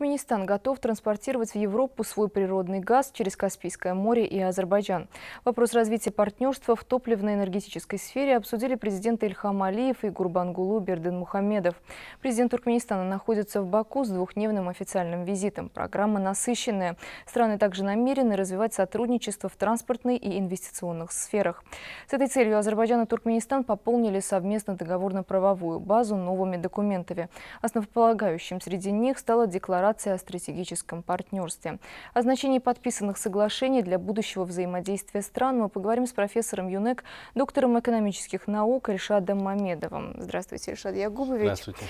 Туркменистан готов транспортировать в Европу свой природный газ через Каспийское море и Азербайджан. Вопрос развития партнерства в топливно-энергетической сфере обсудили президенты Ильхам Алиев и Гурбангулу Берден Мухамедов. Президент Туркменистана находится в Баку с двухдневным официальным визитом. Программа насыщенная. Страны также намерены развивать сотрудничество в транспортной и инвестиционных сферах. С этой целью Азербайджан и Туркменистан пополнили совместно договорно-правовую базу новыми документами. Основополагающим среди них стала декларация декларации о стратегическом партнерстве. О значении подписанных соглашений для будущего взаимодействия стран мы поговорим с профессором ЮНЕК, доктором экономических наук Решадом Мамедовым. Здравствуйте, Решад Ягубович. Здравствуйте.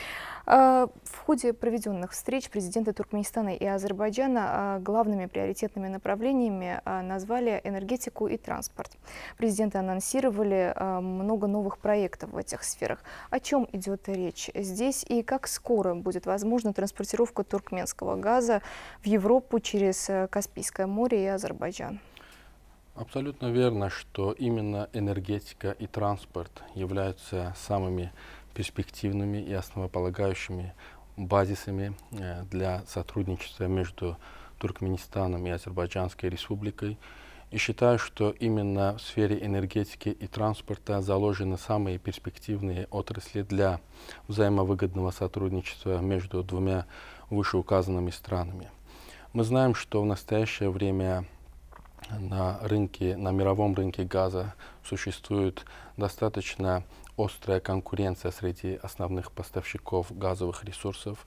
А, в ходе проведенных встреч президенты Туркменистана и Азербайджана а, главными приоритетными направлениями а, назвали энергетику и транспорт. Президенты анонсировали много новых проектов в этих сферах. О чем идет речь здесь и как скоро будет возможна транспортировка туркменских российско газа в Европу через э, Каспийское море и Азербайджан. Абсолютно верно, что именно энергетика и транспорт являются самыми перспективными и основополагающими базисами э, для сотрудничества между Туркменистаном и Азербайджанской республикой. И считаю, что именно в сфере энергетики и транспорта заложены самые перспективные отрасли для взаимовыгодного сотрудничества между двумя вышеуказанными странами. Мы знаем, что в настоящее время на рынке, на мировом рынке газа существует достаточно острая конкуренция среди основных поставщиков газовых ресурсов.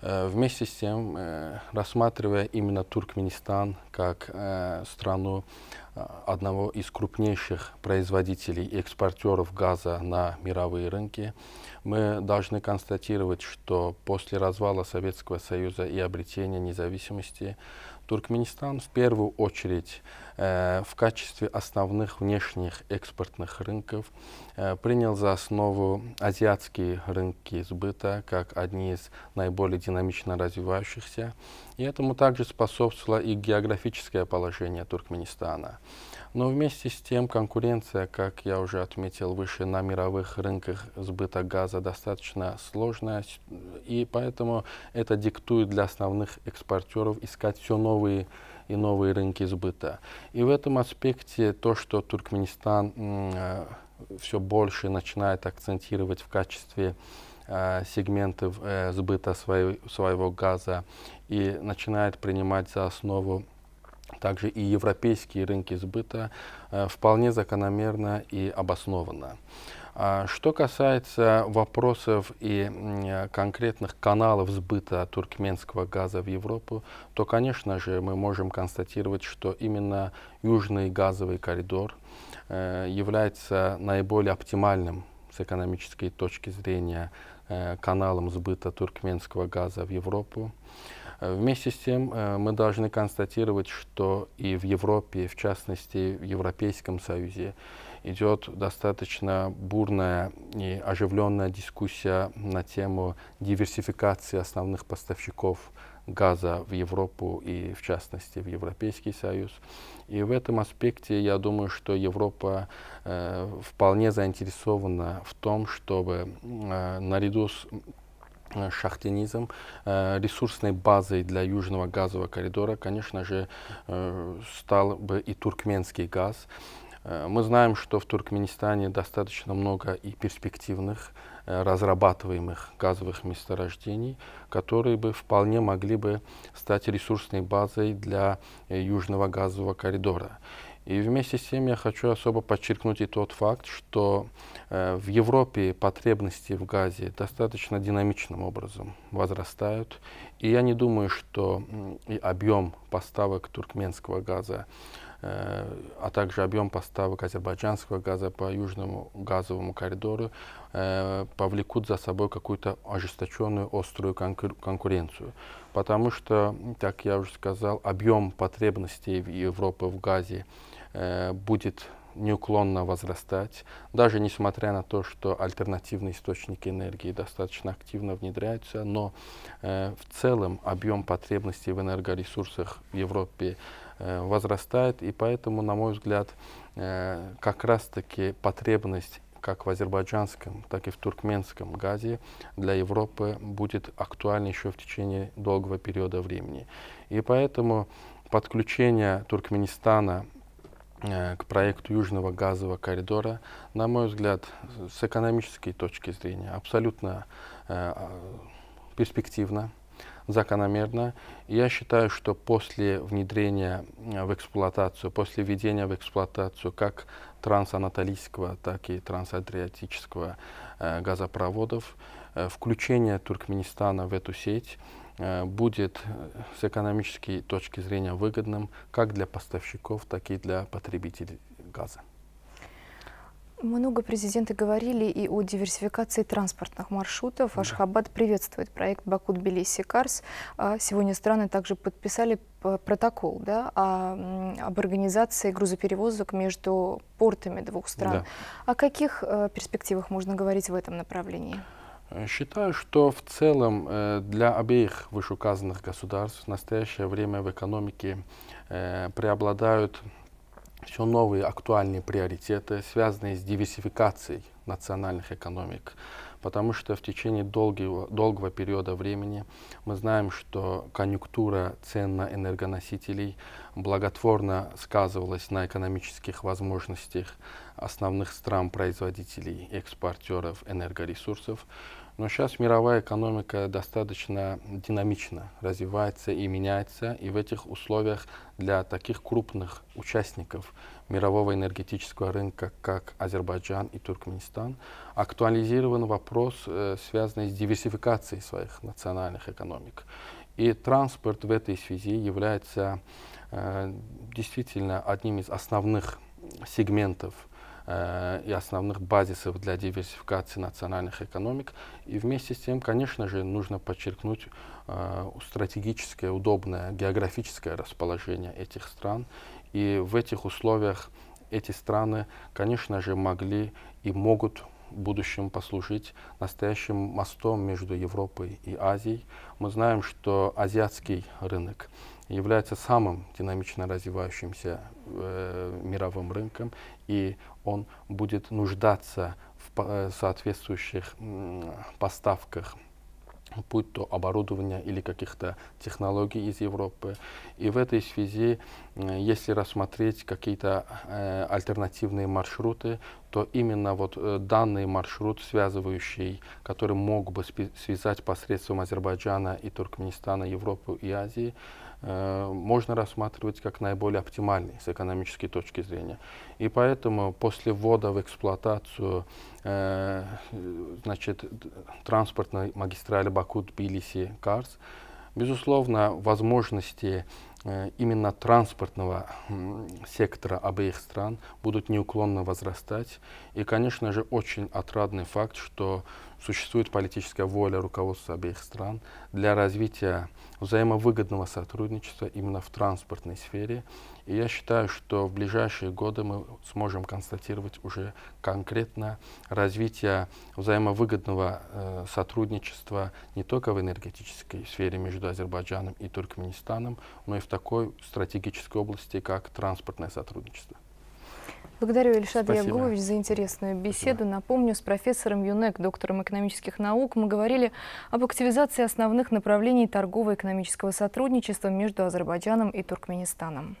Э, вместе с тем, э, рассматривая именно Туркменистан как э, страну одного из крупнейших производителей и экспортеров газа на мировые рынки, мы должны констатировать, что после развала Советского Союза и обретения независимости Туркменистан в первую очередь Э, в качестве основных внешних экспортных рынков э, принял за основу азиатские рынки сбыта как одни из наиболее динамично развивающихся. И этому также способствовало и географическое положение Туркменистана. Но вместе с тем конкуренция, как я уже отметил выше, на мировых рынках сбыта газа достаточно сложная, и поэтому это диктует для основных экспортеров искать все новые и новые рынки сбыта. И в этом аспекте то, что Туркменистан э, все больше начинает акцентировать в качестве э, сегментов э, сбыта своего, своего газа и начинает принимать за основу также и европейские рынки сбыта, вполне закономерно и обоснованно. А что касается вопросов и конкретных каналов сбыта туркменского газа в Европу, то, конечно же, мы можем констатировать, что именно южный газовый коридор э, является наиболее оптимальным с экономической точки зрения э, каналом сбыта туркменского газа в Европу. Вместе с тем э, мы должны констатировать, что и в Европе, в частности в Европейском Союзе, идет достаточно бурная и оживленная дискуссия на тему диверсификации основных поставщиков газа в Европу и, в частности, в Европейский Союз. И в этом аспекте я думаю, что Европа э, вполне заинтересована в том, чтобы э, наряду с Э, шахтинизм э, ресурсной базой для Южного газового коридора, конечно же, э, стал бы и туркменский газ. Мы знаем, что в Туркменистане достаточно много и перспективных разрабатываемых газовых месторождений, которые бы вполне могли бы стать ресурсной базой для Южного газового коридора. И вместе с тем я хочу особо подчеркнуть и тот факт, что э, в Европе потребности в газе достаточно динамичным образом возрастают. И я не думаю, что э, объем поставок туркменского газа, э, а также объем поставок азербайджанского газа по южному газовому коридору э, повлекут за собой какую-то ожесточенную, острую конкур конкуренцию потому что, как я уже сказал, объем потребностей в Европе в газе Э, будет неуклонно возрастать, даже несмотря на то, что альтернативные источники энергии достаточно активно внедряются, но э, в целом объем потребностей в энергоресурсах в Европе э, возрастает, и поэтому, на мой взгляд, э, как раз-таки потребность как в азербайджанском, так и в туркменском газе для Европы будет актуальна еще в течение долгого периода времени. И поэтому подключение Туркменистана Э, к проекту Южного газового коридора, на мой взгляд, с экономической точки зрения абсолютно э, а, перспективно, закономерно. Я считаю, что после внедрения э, в эксплуатацию, после введения в эксплуатацию как трансанатолийского, так и трансадриатического э, газопроводов, э, включение Туркменистана в эту сеть – Э, будет э, с экономической точки зрения выгодным как для поставщиков, так и для потребителей газа. Много президенты говорили и о диверсификации транспортных маршрутов. Ашхабад приветствует проект Баку-Тбилиси-Карс. А, сегодня страны также подписали протокол да, о, об организации грузоперевозок между портами двух стран. Да. О каких э, перспективах можно говорить в этом направлении? Считаю, что в целом э, для обеих вышеуказанных государств в настоящее время в экономике э, преобладают все новые актуальные приоритеты, связанные с диверсификацией национальных экономик. Потому что в течение долгого, долгого периода времени мы знаем, что конъюнктура цен на энергоносителей благотворно сказывалась на экономических возможностях основных стран-производителей и экспортеров энергоресурсов. Но сейчас мировая экономика достаточно динамично развивается и меняется, и в этих условиях для таких крупных участников мирового энергетического рынка, как Азербайджан и Туркменистан, актуализирован вопрос, э, связанный с диверсификацией своих национальных экономик. И транспорт в этой связи является э, действительно одним из основных сегментов – Э, и основных базисов для диверсификации национальных экономик. И вместе с тем, конечно же, нужно подчеркнуть э, стратегическое, удобное географическое расположение этих стран. И в этих условиях эти страны, конечно же, могли и могут будущем послужить настоящим мостом между Европой и Азией. Мы знаем, что азиатский рынок является самым динамично развивающимся э, мировым рынком, и он будет нуждаться в э, соответствующих поставках будь то оборудования или каких-то технологий из Европы. И в этой связи, э, если рассмотреть какие-то э, альтернативные маршруты, то именно вот э, данный маршрут, связывающий, который мог бы связать посредством Азербайджана и Туркменистана Европу и Азии, э, можно рассматривать как наиболее оптимальный с экономической точки зрения. И поэтому после ввода в эксплуатацию э, значит, транспортной магистрали бакут билиси карс безусловно, возможности Э, именно транспортного сектора обеих стран будут неуклонно возрастать. И, конечно же, очень отрадный факт, что существует политическая воля руководства обеих стран для развития взаимовыгодного сотрудничества именно в транспортной сфере. И я считаю, что в ближайшие годы мы сможем констатировать уже конкретно развитие взаимовыгодного э, сотрудничества не только в энергетической сфере между Азербайджаном и Туркменистаном, но и в такой стратегической области, как транспортное сотрудничество. Благодарю Ильшат Спасибо. Ягович за интересную беседу. Спасибо. Напомню, с профессором ЮНЕК, доктором экономических наук, мы говорили об активизации основных направлений торгово-экономического сотрудничества между Азербайджаном и Туркменистаном.